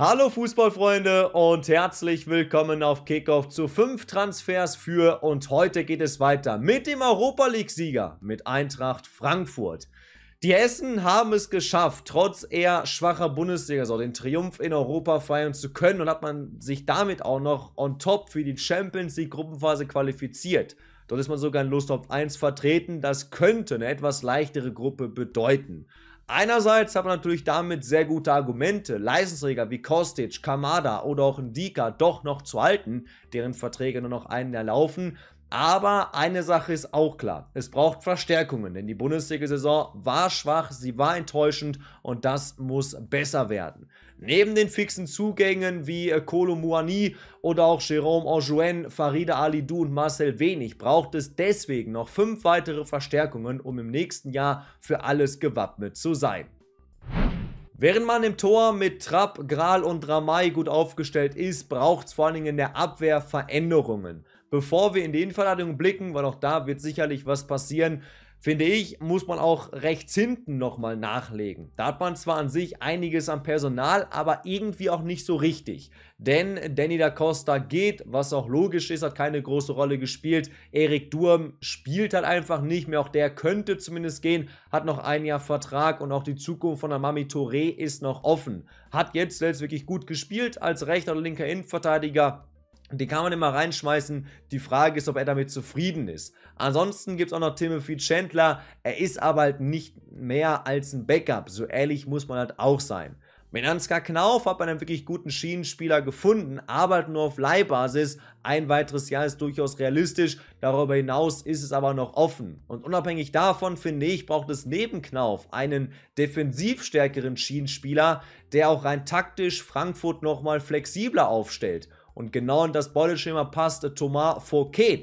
Hallo Fußballfreunde und herzlich willkommen auf Kickoff zu 5 Transfers für und heute geht es weiter mit dem Europa League Sieger mit Eintracht Frankfurt. Die Hessen haben es geschafft, trotz eher schwacher Bundesliga so den Triumph in Europa feiern zu können und hat man sich damit auch noch on top für die Champions League Gruppenphase qualifiziert. Dort ist man sogar in Lust auf 1 vertreten. Das könnte eine etwas leichtere Gruppe bedeuten. Einerseits hat man natürlich damit sehr gute Argumente, Leistungsträger wie Kostic, Kamada oder auch Ndika doch noch zu halten, deren Verträge nur noch einen erlaufen. Aber eine Sache ist auch klar, es braucht Verstärkungen, denn die Bundesliga-Saison war schwach, sie war enttäuschend und das muss besser werden. Neben den fixen Zugängen wie äh, Kolo Muani oder auch Jérôme Anjouen, Farida Alidou und Marcel Wenig braucht es deswegen noch fünf weitere Verstärkungen, um im nächsten Jahr für alles gewappnet zu sein. Während man im Tor mit Trapp, Gral und Ramay gut aufgestellt ist, braucht es vor allen Dingen in der Abwehr Veränderungen. Bevor wir in die Innenverteidigung blicken, weil auch da wird sicherlich was passieren, finde ich, muss man auch rechts hinten nochmal nachlegen. Da hat man zwar an sich einiges am Personal, aber irgendwie auch nicht so richtig. Denn Danny da Costa geht, was auch logisch ist, hat keine große Rolle gespielt. Erik Durm spielt halt einfach nicht mehr, auch der könnte zumindest gehen, hat noch ein Jahr Vertrag und auch die Zukunft von Amami Touré ist noch offen. Hat jetzt selbst wirklich gut gespielt als rechter oder linker Innenverteidiger den kann man immer reinschmeißen. Die Frage ist, ob er damit zufrieden ist. Ansonsten gibt es auch noch Timothy Chandler. Er ist aber halt nicht mehr als ein Backup. So ehrlich muss man halt auch sein. Mit Ansgar Knauf hat man einen wirklich guten Schienenspieler gefunden, aber halt nur auf Leihbasis. Ein weiteres Jahr ist durchaus realistisch, darüber hinaus ist es aber noch offen. Und unabhängig davon finde ich, braucht es neben Knauf einen defensiv stärkeren Schienenspieler, der auch rein taktisch Frankfurt nochmal flexibler aufstellt. Und genau in das Beuteschema passt Thomas Fouquet.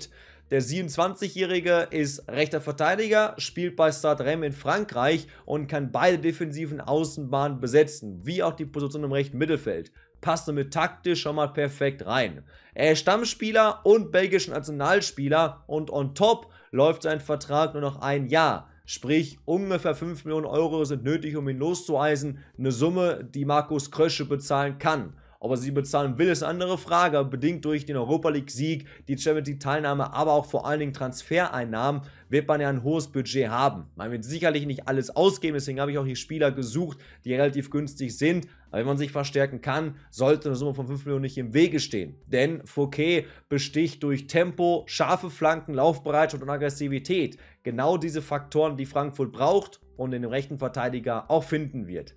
Der 27-Jährige ist rechter Verteidiger, spielt bei Stade Rennes in Frankreich und kann beide defensiven Außenbahnen besetzen, wie auch die Position im rechten Mittelfeld. Passt damit taktisch schon mal perfekt rein. Er ist Stammspieler und belgischer Nationalspieler und on top läuft sein Vertrag nur noch ein Jahr. Sprich, ungefähr 5 Millionen Euro sind nötig, um ihn loszueisen. Eine Summe, die Markus Krösche bezahlen kann. Ob er sie bezahlen will, ist eine andere Frage. Bedingt durch den Europa League-Sieg, die Champions League-Teilnahme, aber auch vor allen Dingen Transfereinnahmen wird man ja ein hohes Budget haben. Man wird sicherlich nicht alles ausgeben, deswegen habe ich auch hier Spieler gesucht, die relativ günstig sind. Aber wenn man sich verstärken kann, sollte eine Summe von 5 Millionen nicht im Wege stehen. Denn Fouquet besticht durch Tempo, scharfe Flanken, Laufbereitschaft und Aggressivität. Genau diese Faktoren, die Frankfurt braucht und in dem rechten Verteidiger auch finden wird.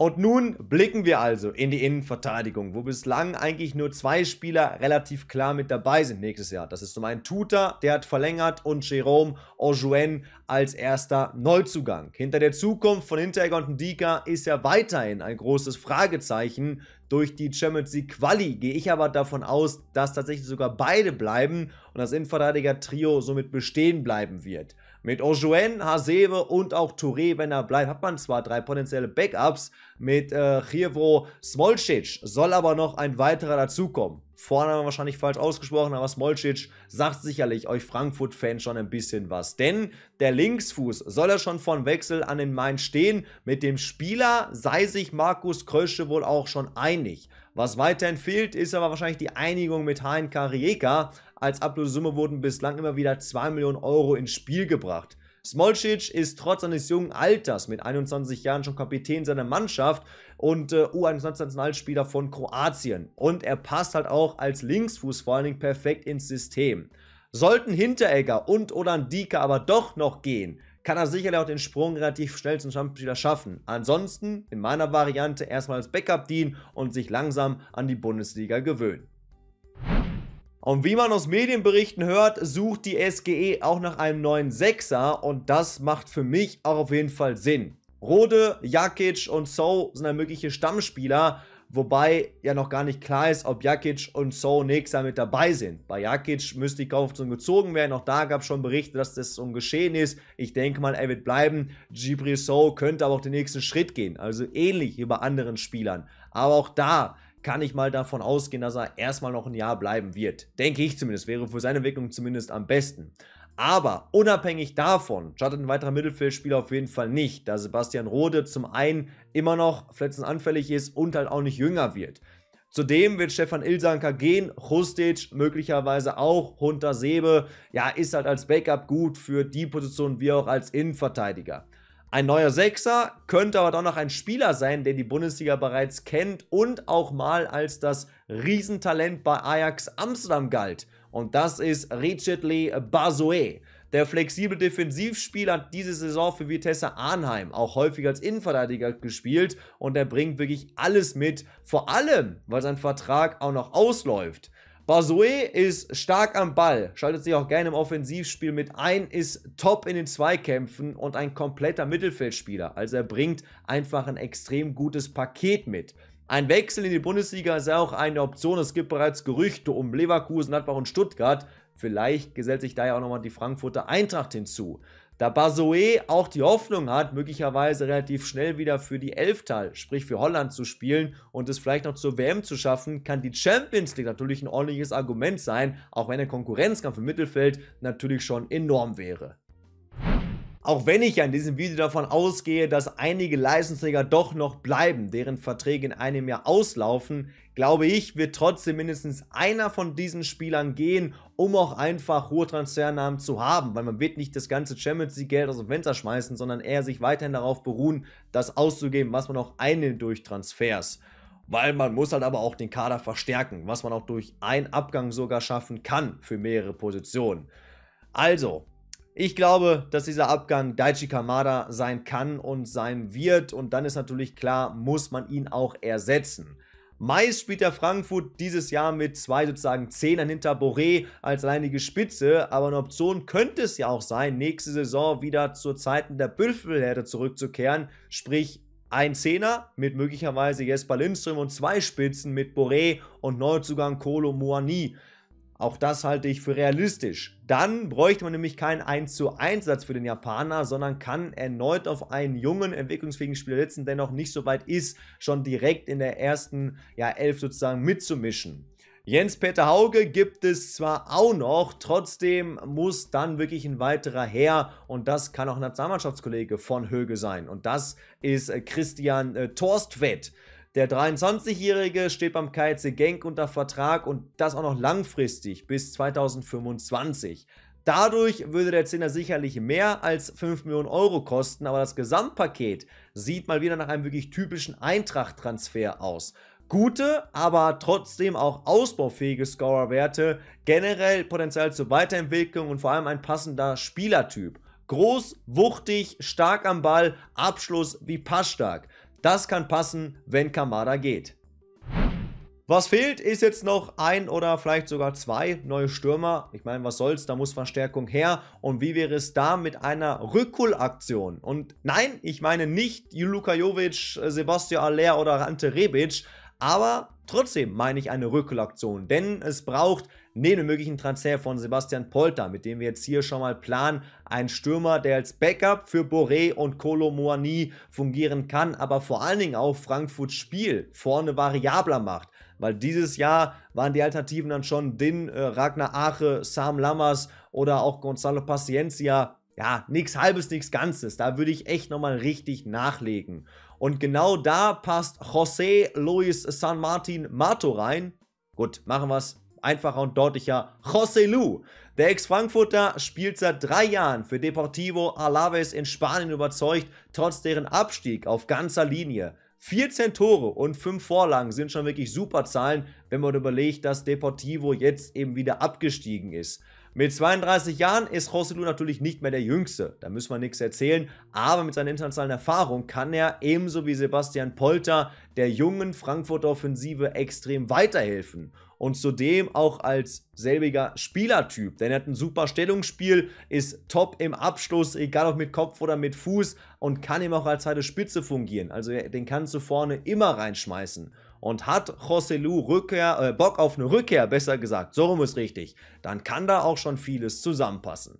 Und nun blicken wir also in die Innenverteidigung, wo bislang eigentlich nur zwei Spieler relativ klar mit dabei sind nächstes Jahr. Das ist zum einen Tuta, der hat verlängert, und Jerome Ojouen als erster Neuzugang. Hinter der Zukunft von Hinteregger und Dika ist ja weiterhin ein großes Fragezeichen. Durch die Champions League Quali gehe ich aber davon aus, dass tatsächlich sogar beide bleiben und das Innenverteidiger-Trio somit bestehen bleiben wird. Mit Ojoen, Hasewe und auch Touré, wenn er bleibt, hat man zwar drei potenzielle Backups mit äh, Chirvo Smolcic, soll aber noch ein weiterer dazukommen. Vorname wahrscheinlich falsch ausgesprochen, aber Smolcic sagt sicherlich euch Frankfurt-Fans schon ein bisschen was. Denn der Linksfuß soll ja schon von Wechsel an den Main stehen. Mit dem Spieler sei sich Markus Krösche wohl auch schon einig. Was weiterhin fehlt, ist aber wahrscheinlich die Einigung mit Hein Rijeka. Als Ablösesumme wurden bislang immer wieder 2 Millionen Euro ins Spiel gebracht. Smolcic ist trotz seines jungen Alters mit 21 Jahren schon Kapitän seiner Mannschaft und äh, U21-Nationalspieler von Kroatien. Und er passt halt auch als Linksfuß vor allen Dingen perfekt ins System. Sollten Hinteregger und oder Dika aber doch noch gehen, kann er sicherlich auch den Sprung relativ schnell zum Championspieler schaffen. Ansonsten in meiner Variante erstmal als Backup dienen und sich langsam an die Bundesliga gewöhnen. Und wie man aus Medienberichten hört, sucht die SGE auch nach einem neuen Sechser und das macht für mich auch auf jeden Fall Sinn. Rode, Jakic und So sind ein mögliche Stammspieler, wobei ja noch gar nicht klar ist, ob Jakic und So nächstes Jahr mit dabei sind. Bei Jakic müsste die Kaufoption gezogen werden, auch da gab es schon Berichte, dass das so geschehen ist. Ich denke mal, er wird bleiben. Gibril So könnte aber auch den nächsten Schritt gehen, also ähnlich wie bei anderen Spielern. Aber auch da kann ich mal davon ausgehen, dass er erstmal noch ein Jahr bleiben wird. Denke ich zumindest, wäre für seine Entwicklung zumindest am besten. Aber unabhängig davon schadet ein weiterer Mittelfeldspieler auf jeden Fall nicht, da Sebastian Rode zum einen immer noch verletzungsanfällig ist und halt auch nicht jünger wird. Zudem wird Stefan Ilsanker gehen, Hustic möglicherweise auch, Hunter Sebe, ja, ist halt als Backup gut für die Position wie auch als Innenverteidiger. Ein neuer Sechser könnte aber doch noch ein Spieler sein, der die Bundesliga bereits kennt und auch mal als das Riesentalent bei Ajax Amsterdam galt. Und das ist Richard Lee Bazoe. Der flexible Defensivspieler hat diese Saison für Vitesse Arnheim auch häufig als Innenverteidiger gespielt und er bringt wirklich alles mit, vor allem, weil sein Vertrag auch noch ausläuft. Bazoe ist stark am Ball, schaltet sich auch gerne im Offensivspiel mit ein, ist top in den Zweikämpfen und ein kompletter Mittelfeldspieler. Also er bringt einfach ein extrem gutes Paket mit. Ein Wechsel in die Bundesliga ist auch eine Option. Es gibt bereits Gerüchte um Leverkusen, Gladbach und Stuttgart. Vielleicht gesellt sich da ja auch nochmal die Frankfurter Eintracht hinzu. Da Bazoe auch die Hoffnung hat, möglicherweise relativ schnell wieder für die Elftal, sprich für Holland zu spielen und es vielleicht noch zur WM zu schaffen, kann die Champions League natürlich ein ordentliches Argument sein, auch wenn der Konkurrenzkampf im Mittelfeld natürlich schon enorm wäre. Auch wenn ich ja in diesem Video davon ausgehe, dass einige Leistungsträger doch noch bleiben, deren Verträge in einem Jahr auslaufen, glaube ich, wird trotzdem mindestens einer von diesen Spielern gehen, um auch einfach hohe Transfernamen zu haben, weil man wird nicht das ganze Champions League Geld aus dem Fenster schmeißen, sondern eher sich weiterhin darauf beruhen, das auszugeben, was man auch einnimmt durch Transfers weil man muss halt aber auch den Kader verstärken, was man auch durch einen Abgang sogar schaffen kann für mehrere Positionen. Also, ich glaube, dass dieser Abgang Daichi Kamada sein kann und sein wird und dann ist natürlich klar, muss man ihn auch ersetzen. Meist spielt der Frankfurt dieses Jahr mit zwei sozusagen Zehnern hinter Boré als alleinige Spitze, aber eine Option könnte es ja auch sein, nächste Saison wieder zur Zeiten der Büffelherde zurückzukehren, sprich ein Zehner mit möglicherweise Jesper Lindström und zwei Spitzen mit Boré und Neuzugang Kolo Moani. Auch das halte ich für realistisch. Dann bräuchte man nämlich keinen 1 zu 1 Satz für den Japaner, sondern kann erneut auf einen jungen, entwicklungsfähigen Spieler setzen, der noch nicht so weit ist, schon direkt in der ersten ja, Elf sozusagen mitzumischen. Jens-Peter Hauge gibt es zwar auch noch, trotzdem muss dann wirklich ein weiterer her und das kann auch ein Nationalmannschaftskollege von Höge sein und das ist äh, Christian äh, Torstvedt. Der 23-Jährige steht beim KIC Genk unter Vertrag und das auch noch langfristig bis 2025. Dadurch würde der Zehner sicherlich mehr als 5 Millionen Euro kosten, aber das Gesamtpaket sieht mal wieder nach einem wirklich typischen Eintracht-Transfer aus gute, aber trotzdem auch ausbaufähige Scorerwerte, generell Potenzial zur Weiterentwicklung und vor allem ein passender Spielertyp. Groß, wuchtig, stark am Ball, Abschluss wie Passstark. Das kann passen, wenn Kamada geht. Was fehlt, ist jetzt noch ein oder vielleicht sogar zwei neue Stürmer. Ich meine, was soll's, da muss Verstärkung her. Und wie wäre es da mit einer Rückholaktion? Und nein, ich meine nicht Luka Jovic, Sebastian Aller oder Ante Rebic, aber trotzdem meine ich eine Rückholaktion, denn es braucht neben dem möglichen Transfer von Sebastian Polter, mit dem wir jetzt hier schon mal planen, ein Stürmer, der als Backup für Boré und Colo Moani fungieren kann, aber vor allen Dingen auch Frankfurts Spiel vorne variabler macht. Weil dieses Jahr waren die Alternativen dann schon Din, äh, Ragnar Ache, Sam Lammers oder auch Gonzalo Paciencia. Ja, nichts halbes, nichts Ganzes. Da würde ich echt nochmal richtig nachlegen. Und genau da passt José Luis San Martin Mato rein. Gut, machen wir es einfacher und deutlicher José Lu. Der Ex-Frankfurter spielt seit drei Jahren für Deportivo Alaves in Spanien überzeugt, trotz deren Abstieg auf ganzer Linie. 14 Tore und 5 Vorlagen sind schon wirklich super Zahlen, wenn man überlegt, dass Deportivo jetzt eben wieder abgestiegen ist. Mit 32 Jahren ist Roselu natürlich nicht mehr der Jüngste, da müssen wir nichts erzählen, aber mit seiner internationalen Erfahrung kann er ebenso wie Sebastian Polter der jungen Frankfurter Offensive extrem weiterhelfen und zudem auch als selbiger Spielertyp. Denn er hat ein super Stellungsspiel, ist top im Abschluss, egal ob mit Kopf oder mit Fuß und kann eben auch als zweite Spitze fungieren. Also den kannst du vorne immer reinschmeißen. Und hat Joselu Rückkehr, äh, Bock auf eine Rückkehr, besser gesagt, so rum ist richtig, dann kann da auch schon vieles zusammenpassen.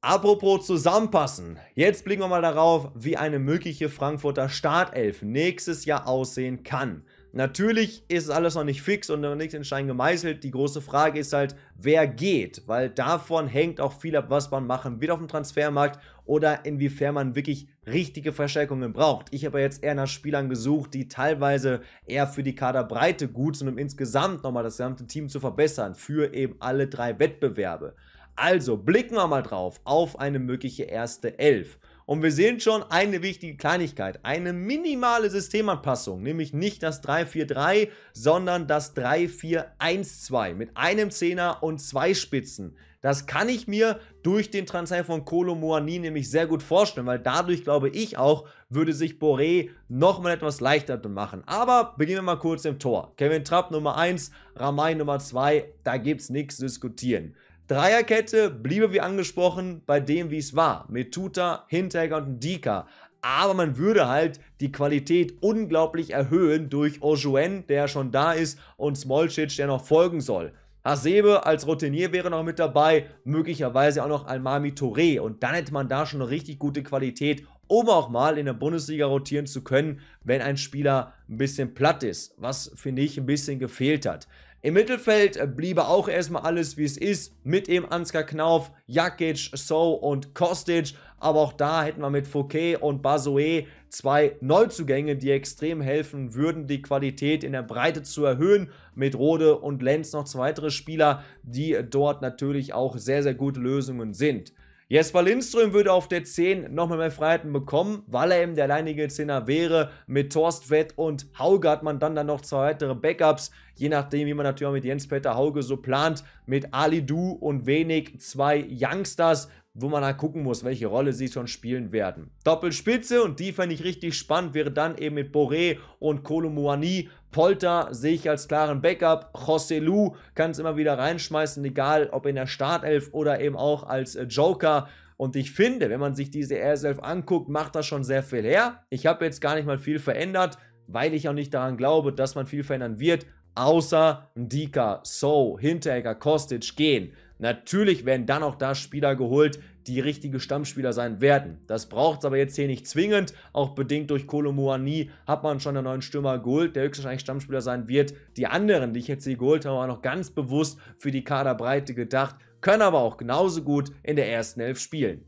Apropos zusammenpassen, jetzt blicken wir mal darauf, wie eine mögliche Frankfurter Startelf nächstes Jahr aussehen kann. Natürlich ist alles noch nicht fix und noch nicht in Stein gemeißelt. Die große Frage ist halt, wer geht, weil davon hängt auch viel ab, was man machen wird auf dem Transfermarkt oder inwiefern man wirklich richtige Verstärkungen braucht. Ich habe jetzt eher nach Spielern gesucht, die teilweise eher für die Kaderbreite gut sind, um insgesamt nochmal das gesamte Team zu verbessern, für eben alle drei Wettbewerbe. Also blicken wir mal drauf auf eine mögliche erste Elf. Und wir sehen schon eine wichtige Kleinigkeit, eine minimale Systemanpassung, nämlich nicht das 3-4-3, sondern das 3-4-1-2 mit einem Zehner und zwei Spitzen. Das kann ich mir durch den Transfer von Kolo Moani nämlich sehr gut vorstellen, weil dadurch, glaube ich auch, würde sich Boré nochmal etwas leichter machen. Aber beginnen wir mal kurz im Tor. Kevin Trapp Nummer 1, Ramay Nummer 2, da gibt es nichts zu diskutieren. Dreierkette bliebe wie angesprochen bei dem, wie es war. Mit Tuta, Hinteregger und Dika. Aber man würde halt die Qualität unglaublich erhöhen durch Ojoen, der schon da ist, und Smolcic, der noch folgen soll. Hasebe als Routinier wäre noch mit dabei, möglicherweise auch noch Almami Touré. Und dann hätte man da schon eine richtig gute Qualität, um auch mal in der Bundesliga rotieren zu können, wenn ein Spieler ein bisschen platt ist, was finde ich ein bisschen gefehlt hat. Im Mittelfeld äh, bliebe auch erstmal alles wie es ist, mit eben Ansgar Knauf, Jakic, So und Kostic, aber auch da hätten wir mit Fouquet und Bazoe zwei Neuzugänge, die extrem helfen würden, die Qualität in der Breite zu erhöhen. Mit Rode und Lenz noch zwei weitere Spieler, die dort natürlich auch sehr, sehr gute Lösungen sind. Jesper Lindström würde auf der 10 nochmal mehr Freiheiten bekommen, weil er eben der alleinige Zehner wäre. Mit Torstvedt und Hauge hat man dann, dann noch zwei weitere Backups, je nachdem, wie man natürlich auch mit Jens-Peter Hauge so plant, mit Ali Du und wenig zwei Youngsters, wo man dann halt gucken muss, welche Rolle sie schon spielen werden. Doppelspitze und die fände ich richtig spannend, wäre dann eben mit Boré und Kolomouani. Polter sehe ich als klaren Backup. José Lu kann es immer wieder reinschmeißen, egal ob in der Startelf oder eben auch als äh, Joker. Und ich finde, wenn man sich diese rs RSF anguckt, macht das schon sehr viel her. Ich habe jetzt gar nicht mal viel verändert, weil ich auch nicht daran glaube, dass man viel verändern wird außer Ndika, So, Hinteregger, Kostic gehen. Natürlich werden dann auch da Spieler geholt, die richtige Stammspieler sein werden. Das braucht es aber jetzt hier nicht zwingend. Auch bedingt durch Kolomuani hat man schon einen neuen Stürmer geholt, der höchstwahrscheinlich Stammspieler sein wird. Die anderen, die ich jetzt hier geholt habe, waren noch ganz bewusst für die Kaderbreite gedacht, können aber auch genauso gut in der ersten Elf spielen.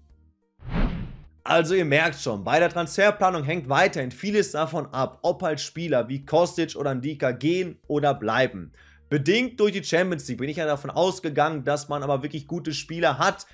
Also ihr merkt schon, bei der Transferplanung hängt weiterhin vieles davon ab, ob halt Spieler wie Kostic oder Ndika gehen oder bleiben. Bedingt durch die Champions League bin ich ja davon ausgegangen, dass man aber wirklich gute Spieler hat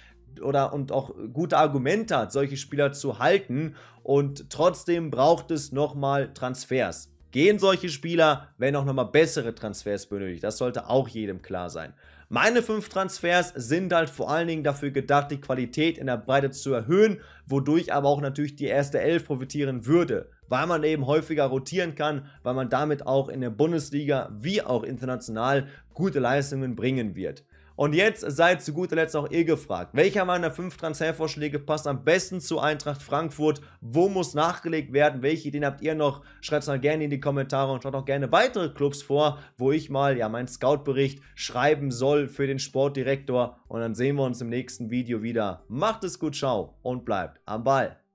oder und auch gute Argumente hat, solche Spieler zu halten und trotzdem braucht es nochmal Transfers. Gehen solche Spieler, wenn auch nochmal bessere Transfers benötigt. Das sollte auch jedem klar sein. Meine fünf Transfers sind halt vor allen Dingen dafür gedacht, die Qualität in der Breite zu erhöhen, wodurch aber auch natürlich die erste Elf profitieren würde, weil man eben häufiger rotieren kann, weil man damit auch in der Bundesliga wie auch international gute Leistungen bringen wird. Und jetzt seid zu guter Letzt auch ihr gefragt. Welcher meiner fünf Transfervorschläge passt am besten zu Eintracht Frankfurt? Wo muss nachgelegt werden? Welche Ideen habt ihr noch? Schreibt es mal gerne in die Kommentare und schaut auch gerne weitere Clubs vor, wo ich mal ja meinen Scout-Bericht schreiben soll für den Sportdirektor. Und dann sehen wir uns im nächsten Video wieder. Macht es gut, ciao und bleibt am Ball.